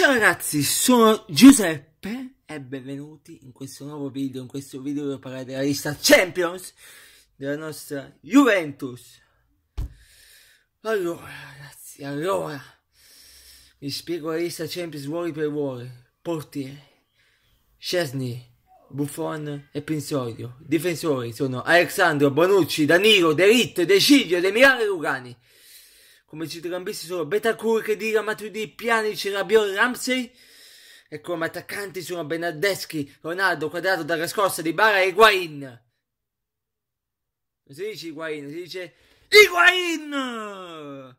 Ciao ragazzi, sono Giuseppe e benvenuti in questo nuovo video. In questo video vi parlare della lista Champions della nostra Juventus. Allora ragazzi, allora vi spiego la lista Champions vuole per vuole. Portiere, Chesney, Buffon e Pinsorio. Difensori sono Alexandro, Bonucci, Danilo, De Ritto, De Ciglio, De Milano e Lugani come centrocampisti sono Betacur, Kedira, Matuidi, Pjanic, Rabiot, Ramsey e come attaccanti sono Benardeschi, Ronaldo, Quadrato, dalla scossa Di Bara e Higuain. Non si dice Higuain, si dice Iguain!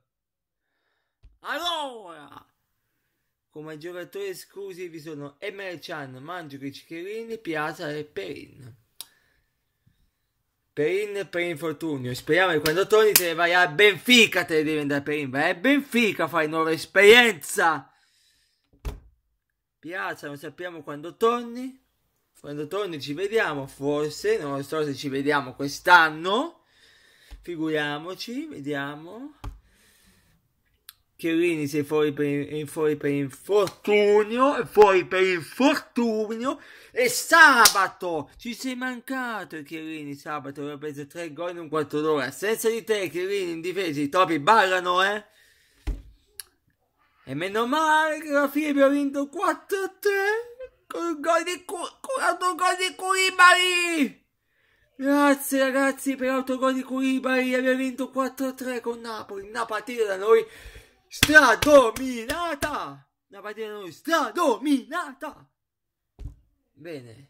Allora! Come giocatori esclusivi sono Emercian, Mandzukic, Chirini, Piazza e Perin. Perin per infortunio. Speriamo che quando torni te ne vai a Benfica, te ne devi andare Perin. Vai a eh? Benfica, fai nuova esperienza. Piazza, non sappiamo quando torni. Quando torni ci vediamo, forse. Non so se ci vediamo quest'anno. Figuriamoci, vediamo. Chiellini sei fuori per, fuori per infortunio, fuori per infortunio e sabato ci sei mancato Chiellini sabato, aveva preso tre gol in un quarto d'ora, senza di te Chiellini in difesa i topi ballano eh e meno male che alla fine abbiamo vinto 4-3 con un gol di, con gol di Curibari Grazie ragazzi per l'autogol di Curibari, abbiamo vinto 4-3 con Napoli, una partita da noi stradominata da parte di noi, stradominata. Bene.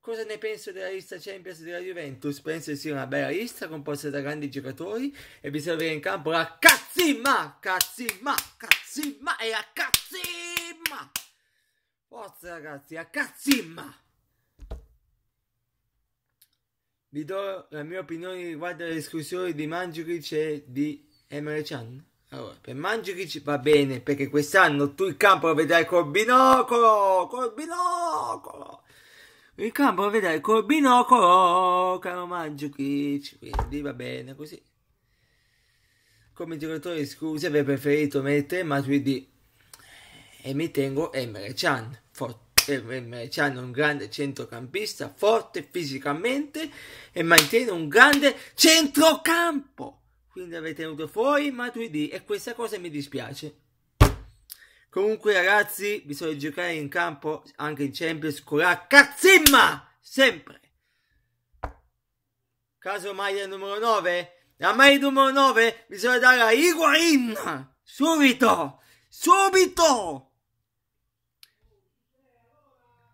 Cosa ne penso della lista Champions della Juventus? Penso che sia una bella lista composta da grandi giocatori e bisogna avere in campo la Cazzimma, Cazzimma, Cazzimma e la Cazzimma. Forza ragazzi, la Cazzimma. Vi do la mia opinione riguardo all'esclusione di Mangiukic e di Emre Can. Allora, ah, per Mangieric va bene perché quest'anno tu il campo lo vedrai col binocolo, col binocolo. Il campo lo vedrai col binocolo, caro Mangieric, quindi va bene così. Come giocatore scusi avrei preferito mettere Matuidi e mi tengo Emre Chan, Emre Chan è un grande centrocampista, forte fisicamente e mantiene un grande centrocampo quindi avete tenuto fuori Matuidi e questa cosa mi dispiace. Comunque ragazzi, bisogna giocare in campo anche in Champions con la cazzimma, sempre. Caso maglia numero 9, la maglia numero 9 bisogna dare a Higuain, subito, subito.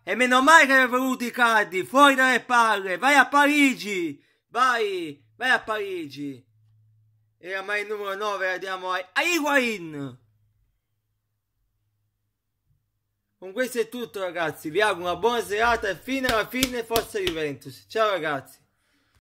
E meno male che è voluto i cardi, fuori dalle palle, vai a Parigi, vai, vai a Parigi. E a mai il numero 9 andiamo a, Iguain. Con questo è tutto ragazzi, vi auguro una buona serata e fino alla fine forza Juventus. Ciao ragazzi.